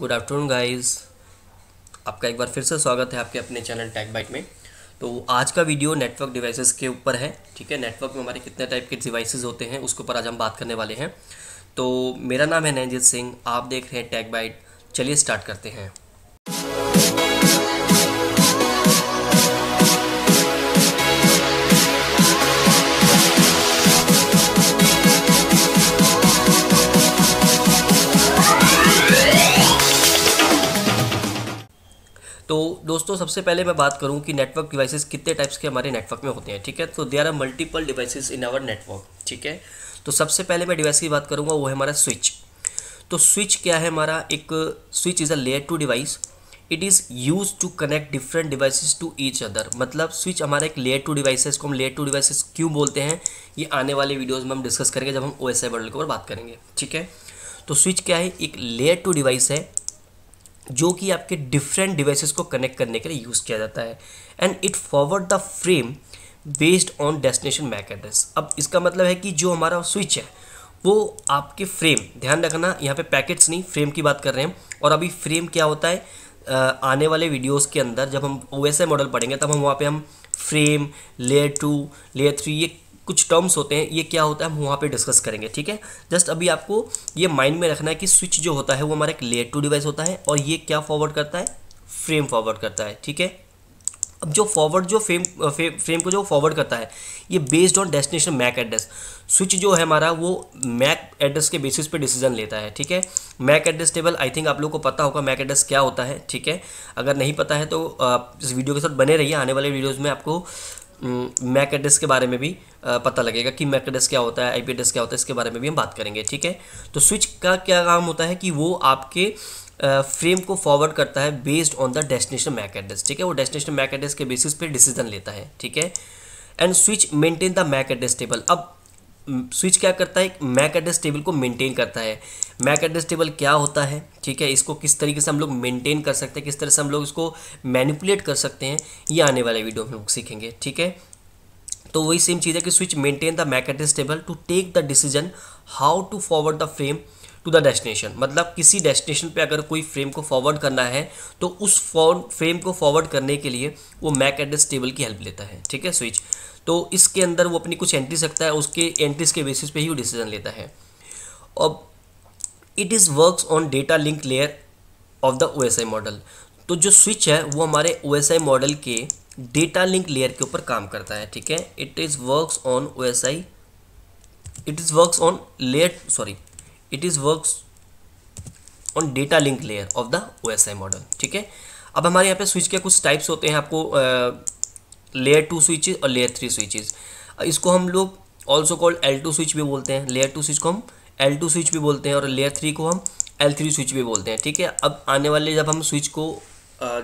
good afternoon guys आपका एक बार फिर से स्वागत है आपके अपने चैनल टैग बाइट में तो आज का वीडियो नेटवर्क डिवाइसेस के ऊपर है ठीक है नेटवर्क में हमारे कितने टाइप के डिवाइसेस होते हैं उसके ऊपर आज हम बात करने वाले हैं तो मेरा नाम है नैनजीत सिंह आप देख रहे हैं टैग बाइट चलिए स्टार्ट करते हैं दोस्तों सबसे पहले मैं बात करूं कि नेटवर्क डिवाइसेस कितने टाइप्स के हमारे नेटवर्क में होते हैं ठीक है तो there are multiple devices in our network ठीक है तो सबसे पहले मैं डिवाइस की बात करूंगा वो है हमारा स्विच तो स्विच क्या है हमारा एक switch is a layer two device it is use to connect different devices to each other मतलब स्विच हमारा एक लेयर टू डिवाइस है इसको हम लेयर टू डिवाइसेस क्यों बोलते हैं ये आने वाले वीडियोज में हम डिस्कस करेंगे जब हम ओ एस आई वर्ल्ड के ऊपर बात करेंगे ठीक है तो स्विच क्या है एक लेयर टू डिवाइस है जो कि आपके डिफरेंट डिवाइसेस को कनेक्ट करने के लिए यूज़ किया जाता है and it forward the frame based on destination MAC address अब इसका मतलब है कि जो हमारा स्विच है वो आपके फ्रेम ध्यान रखना यहाँ पे पैकेट्स नहीं फ्रेम की बात कर रहे हैं और अभी फ्रेम क्या होता है आने वाले वीडियोस के अंदर जब हम ओ मॉडल पढ़ेंगे तब हम वहाँ पे हम frame layer two layer three ये कुछ टर्म्स होते हैं ये क्या होता है हम वहाँ पे डिस्कस करेंगे ठीक है जस्ट अभी आपको ये माइंड में रखना है कि स्विच जो होता है वो हमारा एक लेयर टू डिवाइस होता है और ये क्या फॉरवर्ड करता है फ्रेम फॉरवर्ड करता है ठीक है अब जो फॉरवर्ड जो फ्रेम फ्रेम को जो फॉरवर्ड करता है ये based on destination MAC address switch जो है हमारा वो मैक एड्रेस के बेसिस पे डिसीजन लेता है ठीक है MAC address table I think आप लोग को पता होगा मैक एड्रेस क्या होता है ठीक है अगर नहीं पता है तो आप इस वीडियो के साथ बने रहिए आने वाले वीडियोज़ में आपको मैक हम्म, एड्रेस के बारे में भी पता लगेगा कि मैक एड्रेस क्या होता है आईपी एड्रेस क्या होता है इसके बारे में भी हम बात करेंगे ठीक है तो स्विच का क्या काम होता है कि वो आपके फ्रेम को फॉरवर्ड करता है based on the destination MAC address ठीक है वो डेस्टिनेशन मैक एड्रेस के बेसिस पे डिसीजन लेता है ठीक है and switch maintain the MAC address table अब स्विच क्या करता है मैक एड्रेस टेबल को मेंटेन करता है मैक एड्रेस टेबल क्या होता है ठीक है इसको किस तरीके से हम लोग मेंटेन कर सकते हैं किस तरह से हम लोग इसको मैनिपुलेट कर सकते हैं ये आने वाले वीडियो में हम लोग सीखेंगे ठीक है तो वही सेम चीज़ है कि switch maintain the MAC address table to take the decision how to forward the frame to the destination मतलब किसी डेस्टिनेशन पे अगर कोई फ्रेम को फॉरवर्ड करना है तो उस फ्रेम को फॉरवर्ड करने के लिए वो मैक एड्रेस टेबल की हेल्प लेता है ठीक है स्विच तो इसके अंदर वो अपनी कुछ एंट्रीज रखता है उसके एंट्रीज के बेसिस पे ही वो डिसीजन लेता है अब it is works on data link layer of the O model तो जो स्विच है वो हमारे ओ मॉडल के डेटा लिंक लेयर के ऊपर काम करता है ठीक है it is works on O it is works on layer sorry it is works on data link layer of the O model ठीक है अब हमारे यहाँ पे स्विच के कुछ टाइप्स होते हैं आपको आ, लेयर टू स्विचेज और लेयर थ्री स्विचेज इसको हम लोग also called L two switch भी बोलते हैं लेयर टू स्विच को हम एल टू स्विच भी बोलते हैं और लेयर थ्री को हम एल थ्री स्विच भी बोलते हैं ठीक है अब आने वाले जब हम स्विच को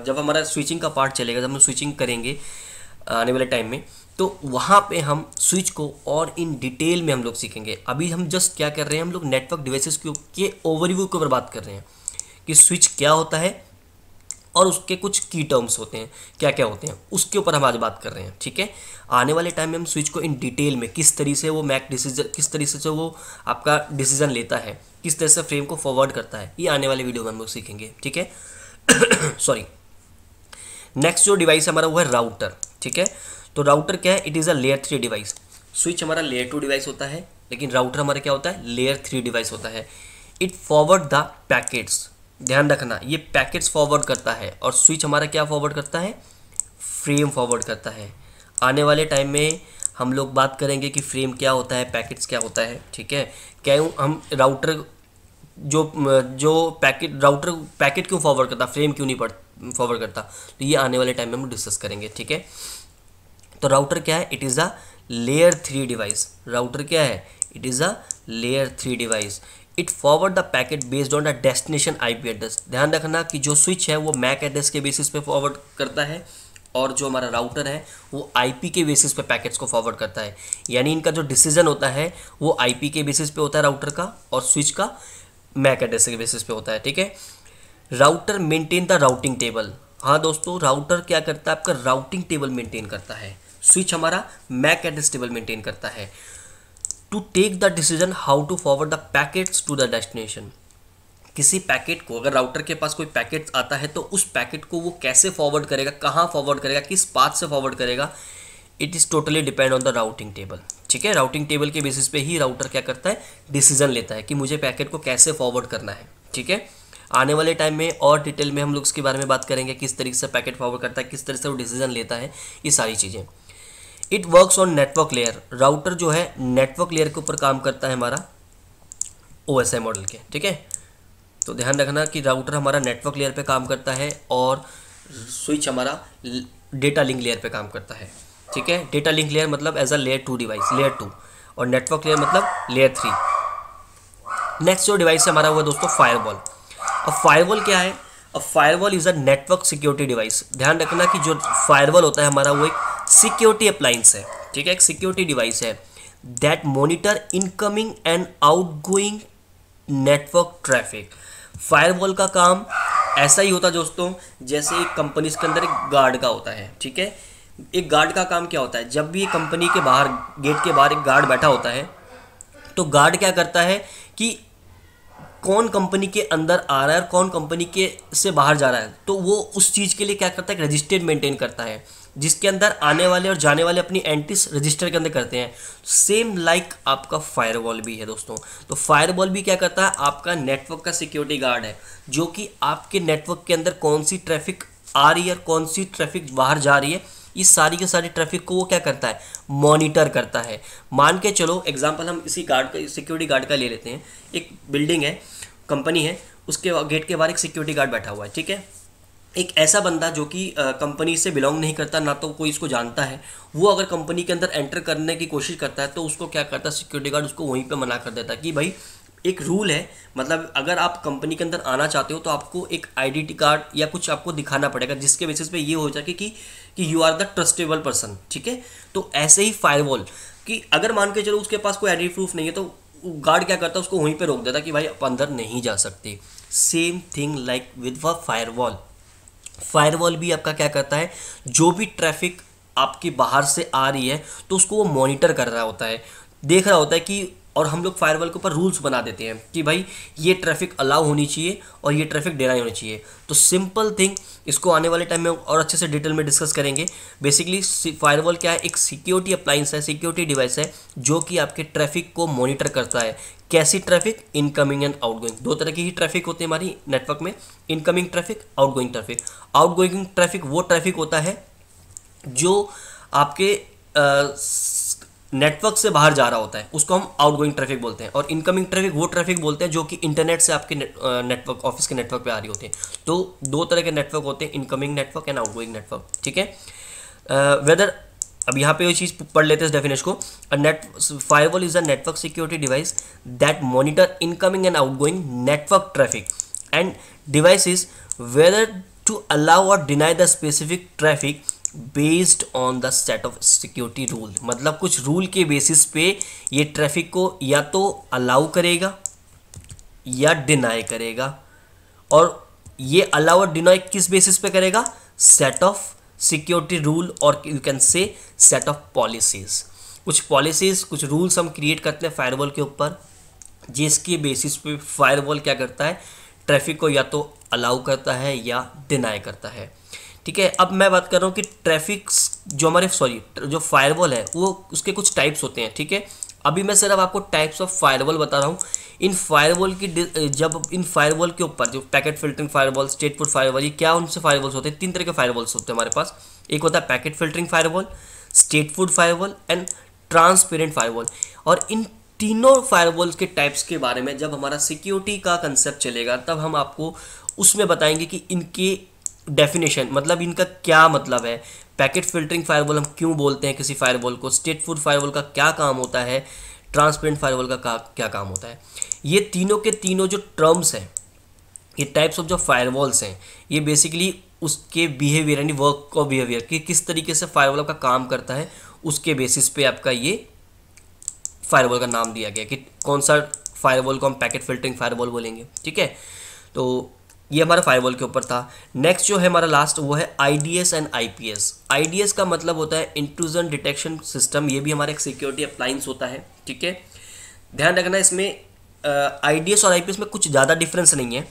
जब हमारा स्विचिंग का पार्ट चलेगा जब हम स्विचिंग करेंगे आने वाले टाइम में तो वहाँ पे हम स्विच को और इन डिटेल में हम लोग सीखेंगे अभी हम जस्ट क्या कर रहे हैं हम लोग नेटवर्क डिवाइसेस के ओवरव्यू के ऊपर बात कर रहे हैं कि स्विच क्या होता है और उसके कुछ की टर्म्स होते हैं क्या क्या होते हैं उसके ऊपर हम आज बात कर रहे हैं ठीक है आने वाले टाइम में हम स्विच को इन डिटेल में किस तरीके से वो मैक डिसीजन किस तरीके से वो आपका डिसीजन लेता है किस तरह से फ्रेम को फॉरवर्ड करता है ये आने वाले वीडियो में हम लोग सीखेंगे ठीक है सॉरी नेक्स्ट जो डिवाइस हमारा वो है राउटर ठीक है तो राउटर क्या है it is a layer three device switch हमारा लेयर टू डिवाइस होता है लेकिन राउटर हमारा क्या होता है लेयर थ्री डिवाइस होता है इट फॉरवर्ड द पैकेट्स ध्यान रखना ये पैकेट्स फॉरवर्ड करता है और स्विच हमारा क्या फॉरवर्ड करता है फ्रेम फॉरवर्ड करता है आने वाले टाइम में हम लोग बात करेंगे कि फ्रेम क्या होता है पैकेट्स क्या होता है ठीक है क्यों हम राउटर जो जो पैकेट राउटर पैकेट क्यों फॉरवर्ड करता फ्रेम क्यों नहीं पड़ फॉरवर्ड करता तो ये आने वाले टाइम में हम डिस्कस करेंगे ठीक है तो राउटर क्या है it is a layer three device router क्या है it is a layer three device it forward the packet based on the destination IP address ध्यान रखना कि जो स्विच है वो मैक एड्रेस के बेसिस पे फॉरवर्ड करता है और जो हमारा राउटर है वो आईपी के बेसिस पे पैकेट्स को फॉरवर्ड करता है यानी इनका जो डिसीजन होता है वो आईपी के बेसिस पे होता है राउटर का और स्विच का मैक एड्रेस के बेसिस पे होता है ठीक है router maintain the routing table हाँ दोस्तों राउटर क्या करता है आपका राउटिंग टेबल मेंटेन करता है स्विच हमारा मैक एड्रेस टेबल मेंटेन करता है to take the decision how to forward the packets to the destination किसी पैकेट को अगर राउटर के पास कोई पैकेट आता है तो उस पैकेट को वो कैसे फॉरवर्ड करेगा कहाँ फॉरवर्ड करेगा किस पाथ से फॉरवर्ड करेगा it is totally depend on the routing table ठीक है राउटिंग टेबल के बेसिस पे ही राउटर क्या करता है डिसीजन लेता है कि मुझे पैकेट को कैसे फॉरवर्ड करना है ठीक है आने वाले टाइम में और डिटेल में हम लोग इसके बारे में बात करेंगे किस तरीके से पैकेट फॉरवर्ड करता है किस तरह से वो डिसीजन लेता है ये सारी चीज़ें it works on network layer router जो है नेटवर्क लेयर के ऊपर काम करता है हमारा ओ मॉडल के ठीक है तो ध्यान रखना कि राउटर हमारा नेटवर्क लेयर पे काम करता है और स्विच हमारा डेटा लिंक लेयर पे काम करता है ठीक है डेटा लिंक लेयर मतलब as a layer two device layer two और नेटवर्क लेयर मतलब लेयर थ्री नेक्स्ट जो डिवाइस हमारा हुआ दोस्तों फायरवॉल अब फायरवॉल क्या है अब firewall is a network security device ध्यान रखना कि जो फायरवॉल होता है हमारा वो एक सिक्योरिटी अप्लाइंस है ठीक है एक सिक्योरिटी डिवाइस है that monitor incoming and going network traffic firewall का काम ऐसा ही होता है दोस्तों जैसे एक कंपनीज के अंदर एक गार्ड का होता है ठीक है एक गार्ड का काम क्या होता है जब भी कंपनी के बाहर गेट के बाहर एक गार्ड बैठा होता है तो गार्ड क्या करता है कि कौन कंपनी के अंदर आ रहा है और कौन कंपनी के से बाहर जा रहा है तो वो उस चीज़ के लिए क्या करता है रजिस्टर्ड मेंटेन करता है जिसके अंदर आने वाले और जाने वाले अपनी एंटीस रजिस्टर के अंदर करते हैं सेम लाइक like आपका फायरवॉल भी है दोस्तों तो फायरवॉल भी क्या करता है आपका नेटवर्क का सिक्योरिटी गार्ड है जो कि आपके नेटवर्क के अंदर कौन सी ट्रैफिक आ रही है और कौन सी ट्रैफिक बाहर जा रही है इस सारी के सारी ट्रैफिक को वो क्या करता है मॉनिटर करता है मान के चलो एग्जाम्पल हम इसी गार्ड का सिक्योरिटी गार्ड का ले लेते हैं एक बिल्डिंग है कंपनी है उसके गेट के बाहर एक सिक्योरिटी गार्ड बैठा हुआ है ठीक है एक ऐसा बंदा जो कि कंपनी से बिलोंग नहीं करता ना तो कोई इसको जानता है वो अगर कंपनी के अंदर एंटर करने की कोशिश करता है तो उसको क्या करता है सिक्योरिटी गार्ड उसको वहीं पे मना कर देता है कि भाई एक रूल है मतलब अगर आप कंपनी के अंदर आना चाहते हो तो आपको एक आईडेंटी कार्ड या कुछ आपको दिखाना पड़ेगा जिसके बेसिस पे ये हो जाए कि कि you are the trustable person ठीक है तो ऐसे ही फायरवॉल कि अगर मान के चलो उसके पास कोई आईडी प्रूफ नहीं है तो गार्ड क्या करता है उसको वहीं पर रोक देता कि भाई आप अंदर नहीं जा सकते same thing like with a wall firewall भी आपका क्या करता है जो भी ट्रैफिक आपके बाहर से आ रही है तो उसको वो मॉनिटर कर रहा होता है देख रहा होता है कि और हम लोग फायरवॉल के ऊपर रूल्स बना देते हैं कि भाई ये ट्रैफिक अलाउ होनी चाहिए और ये ट्रैफिक डिनाई होनी चाहिए तो सिंपल थिंग इसको आने वाले टाइम में और अच्छे से डिटेल में डिस्कस करेंगे बेसिकली फायरवॉल क्या है एक सिक्योरिटी अप्लाइंस है सिक्योरिटी डिवाइस है जो कि आपके ट्रैफिक को मॉनिटर करता है कैसी ट्रैफिक इनकमिंग एंड आउटगोइंग दो तरह की ही ट्रैफिक होती है हमारी नेटवर्क में incoming traffic outgoing traffic outgoing traffic वो ट्रैफिक होता है जो आपके आ, नेटवर्क से बाहर जा रहा होता है उसको हम आउटगोइंग ट्रैफिक बोलते हैं और इनकमिंग ट्रैफिक वो ट्रैफिक बोलते हैं जो कि इंटरनेट से आपके नेटवर्क ऑफिस के नेटवर्क पे आ रही होती है तो दो तरह के नेटवर्क होते हैं incoming network and outgoing network ठीक है वेदर अब यहाँ पे ये चीज़ पढ़ लेते हैं इस डेफिनेशन को net firewall is a network security device that monitor incoming and outgoing network traffic and device is whether to allow और deny the specific traffic based on the set of security rule मतलब कुछ rule के basis पे ये traffic को या तो allow करेगा या डिनाई करेगा और ये अलाउ और डिनाई किस बेसिस पे करेगा सेट ऑफ सिक्योरिटी रूल और you can say set of policies कुछ पॉलिसीज़ कुछ रूल्स हम क्रिएट करते हैं फायरवॉल के ऊपर जिसके बेसिस पे फायरवॉल क्या करता है ट्रैफिक को या तो अलाउ करता है या डिनाई करता है ठीक है अब मैं बात कर रहा हूँ कि ट्रैफिक जो हमारे सॉरी जो फायरवॉल है वो उसके कुछ टाइप्स होते हैं ठीक है अभी मैं सिर्फ आपको टाइप्स ऑफ फायरवॉल बता रहा हूँ इन फायरवॉल की जब इन फायरवॉल के ऊपर जो packet filtering firewall stateful firewall ये क्या उनसे फायरवॉल्स होते हैं तीन तरह के फायरवॉल्स होते हैं हमारे पास एक होता है packet filtering firewall stateful firewall and transparent firewall और इन तीनों फायरवॉल्स के टाइप्स के बारे में जब हमारा सिक्योरिटी का कंसेप्ट चलेगा तब हम आपको उसमें बताएंगे कि इनके डेफिनेशन मतलब इनका क्या मतलब है पैकेट फिल्टरिंग फायरवॉल हम क्यों बोलते हैं किसी फायरवॉल को स्टेट फूड फायरवॉल का क्या काम होता है ट्रांसपेरेंट फायरवॉल का, का क्या काम होता है ये तीनों के तीनों जो टर्म्स हैं ये टाइप्स ऑफ जो फायरवॉल्स हैं ये बेसिकली उसके बिहेवियर यानी वर्क ऑफ बिहेवियर कि किस तरीके से फायरवॉल का काम करता है उसके बेसिस पे आपका ये फायरवॉल का नाम दिया गया कि कौन सा फायरवॉल को हम पैकेट फिल्टरिंग फायरवॉल बोलेंगे ठीक है तो ये हमारा फायरवॉल के ऊपर था नेक्स्ट जो है हमारा लास्ट वो है आईडीएस एंड आईपीएस आईडीएस का मतलब होता है इंट्रूजन डिटेक्शन सिस्टम ये भी हमारा एक सिक्योरिटी अप्लाइंस होता है ठीक है ध्यान रखना इसमें आईडीएस और आईपीएस में कुछ ज़्यादा डिफरेंस नहीं है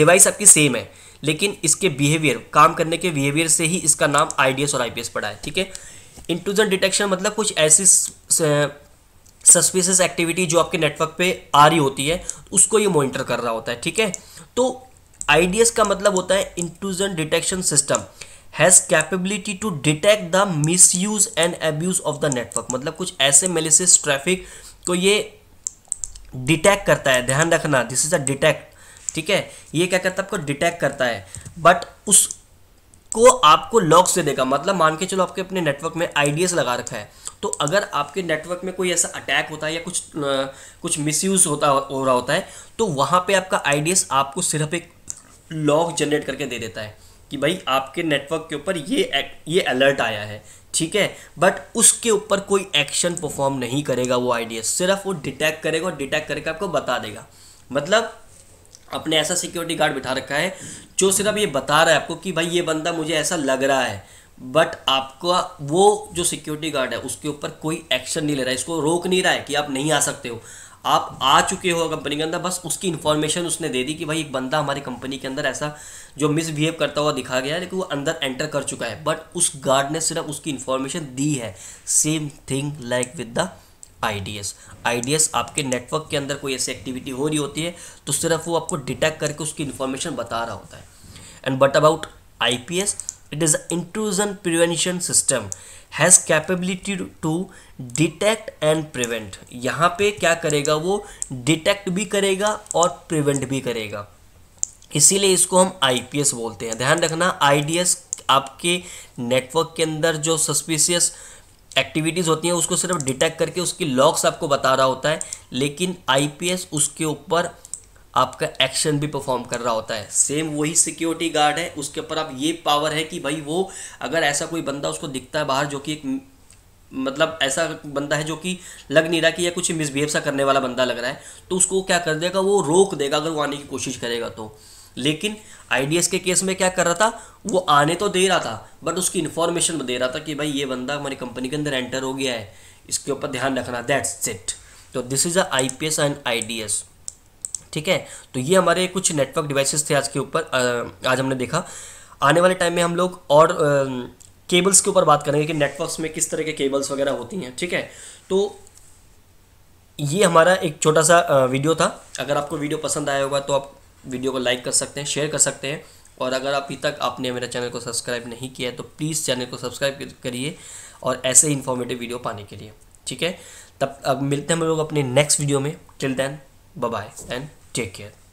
डिवाइस आपकी सेम है लेकिन इसके बिहेवियर काम करने के बिहेवियर से ही इसका नाम आईडीएस और आई पड़ा है ठीक है इंट्रूजन डिटेक्शन मतलब कुछ ऐसी सस्पिशियस एक्टिविटी जो आपके नेटवर्क पर आ रही होती है उसको ये मोनिटर कर रहा होता है ठीक है तो आई का मतलब होता है intrusion detection system has capability to detect the misuse and abuse of the network मतलब कुछ ऐसे मेलिसिस ट्रैफिक को ये डिटेक्ट करता है ध्यान रखना दिस इज अ डिटेक्ट ठीक है ये क्या करता है आपको डिटेक्ट करता है बट उसको आपको लॉक से देगा मतलब मान के चलो आपके अपने नेटवर्क में आई लगा रखा है तो अगर आपके नेटवर्क में कोई ऐसा अटैक होता है या कुछ आ, कुछ मिसयूज़ होता हो रहा होता है तो वहाँ पे आपका आईडीएस आपको सिर्फ एक लॉग जनरेट करके दे देता है कि भाई आपके नेटवर्क के ऊपर ये ये अलर्ट आया है ठीक है बट उसके ऊपर कोई एक्शन परफॉर्म नहीं करेगा वो आई सिर्फ वो डिटेक्ट करेगा और डिटेक्ट करके आपको बता देगा मतलब अपने ऐसा सिक्योरिटी गार्ड बिठा रखा है जो सिर्फ ये बता रहा है आपको कि भाई ये बंदा मुझे ऐसा लग रहा है बट आपका वो जो सिक्योरिटी गार्ड है उसके ऊपर कोई एक्शन नहीं ले रहा है इसको रोक नहीं रहा है कि आप नहीं आ सकते हो आप आ चुके हो कंपनी के अंदर बस उसकी इन्फॉर्मेशन उसने दे दी कि भाई एक बंदा हमारी कंपनी के अंदर ऐसा जो मिसबिहेव करता हुआ दिखा गया है लेकिन वो अंदर एंटर कर चुका है बट उस गार्ड ने सिर्फ उसकी इन्फॉर्मेशन दी है same thing like with the IDS IDS आपके नेटवर्क के अंदर कोई ऐसी एक्टिविटी हो रही होती है तो सिर्फ वो आपको डिटेक्ट करके उसकी इन्फॉर्मेशन बता रहा होता है and but about IPS it is intrusion prevention system has capability to detect and prevent यहाँ पे क्या करेगा वो डिटेक्ट भी करेगा और प्रिवेंट भी करेगा इसीलिए इसको हम एस बोलते हैं ध्यान रखना एस आपके नेटवर्क के अंदर जो सस्पिशियस एक्टिविटीज़ होती हैं उसको सिर्फ डिटेक्ट करके उसकी लॉक्स आपको बता रहा होता है लेकिन आईपीएस उसके ऊपर आपका एक्शन भी परफॉर्म कर रहा होता है सेम वही सिक्योरिटी गार्ड है उसके ऊपर आप ये पावर है कि भाई वो अगर ऐसा कोई बंदा उसको दिखता है बाहर जो कि एक मतलब ऐसा बंदा है जो कि लग नहीं रहा कि यह कुछ मिसबिहेव सा करने वाला बंदा लग रहा है तो उसको क्या कर देगा वो रोक देगा अगर वो आने की कोशिश करेगा तो लेकिन आईडीएस के केस में क्या कर रहा था वो आने तो दे रहा था बट उसकी इन्फॉर्मेशन दे रहा था कि भाई ये बंदा हमारी कंपनी के अंदर एंटर हो गया है इसके ऊपर ध्यान रखना दैट्स इट तो this is a I P S and I D S ठीक है तो ये हमारे कुछ नेटवर्क डिवाइसेस थे आज के ऊपर आज हमने देखा आने वाले टाइम में हम लोग और आ, केबल्स के ऊपर बात करेंगे कि नेटवर्क्स में किस तरह के केबल्स वगैरह होती हैं ठीक है तो ये हमारा एक छोटा सा वीडियो था अगर आपको वीडियो पसंद आया होगा तो आप वीडियो को लाइक कर सकते हैं शेयर कर सकते हैं और अगर अभी तक आपने मेरे चैनल को सब्सक्राइब नहीं किया है तो प्लीज़ चैनल को सब्सक्राइब करिए और ऐसे ही इन्फॉर्मेटिव वीडियो पाने के लिए ठीक है तब अब मिलते हैं हम लोग अपने नेक्स्ट वीडियो में till then bye and ticket